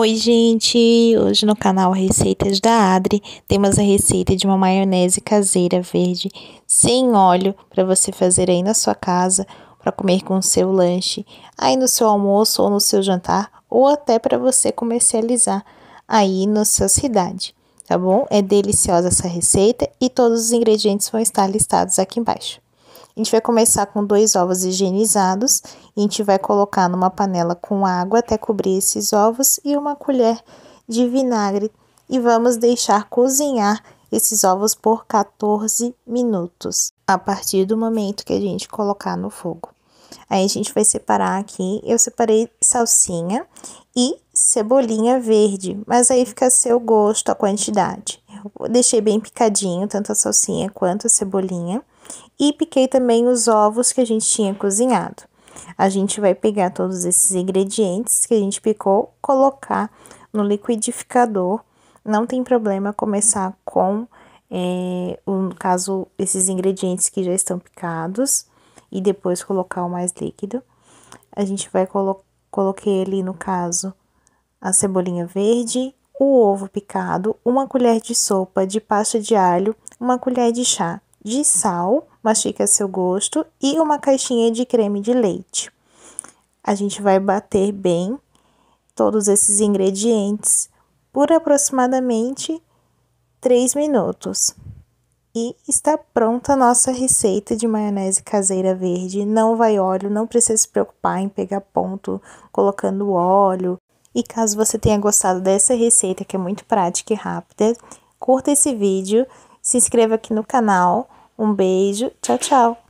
Oi gente, hoje no canal Receitas da Adri temos a receita de uma maionese caseira verde sem óleo para você fazer aí na sua casa, para comer com o seu lanche, aí no seu almoço ou no seu jantar, ou até para você comercializar aí na sua cidade, tá bom? É deliciosa essa receita e todos os ingredientes vão estar listados aqui embaixo. A gente vai começar com dois ovos higienizados e a gente vai colocar numa panela com água até cobrir esses ovos e uma colher de vinagre e vamos deixar cozinhar esses ovos por 14 minutos, a partir do momento que a gente colocar no fogo. Aí a gente vai separar aqui, eu separei salsinha e cebolinha verde, mas aí fica a seu gosto a quantidade. Eu deixei bem picadinho, tanto a salsinha quanto a cebolinha. E piquei também os ovos que a gente tinha cozinhado. A gente vai pegar todos esses ingredientes que a gente picou, colocar no liquidificador. Não tem problema começar com, é, caso, esses ingredientes que já estão picados e depois colocar o mais líquido. A gente vai colocar, coloquei ali no caso a cebolinha verde, o ovo picado, uma colher de sopa de pasta de alho, uma colher de chá de sal, fica a seu gosto, e uma caixinha de creme de leite. A gente vai bater bem todos esses ingredientes por aproximadamente 3 minutos. E está pronta a nossa receita de maionese caseira verde. Não vai óleo, não precisa se preocupar em pegar ponto colocando óleo. E caso você tenha gostado dessa receita, que é muito prática e rápida, curta esse vídeo se inscreva aqui no canal. Um beijo, tchau, tchau!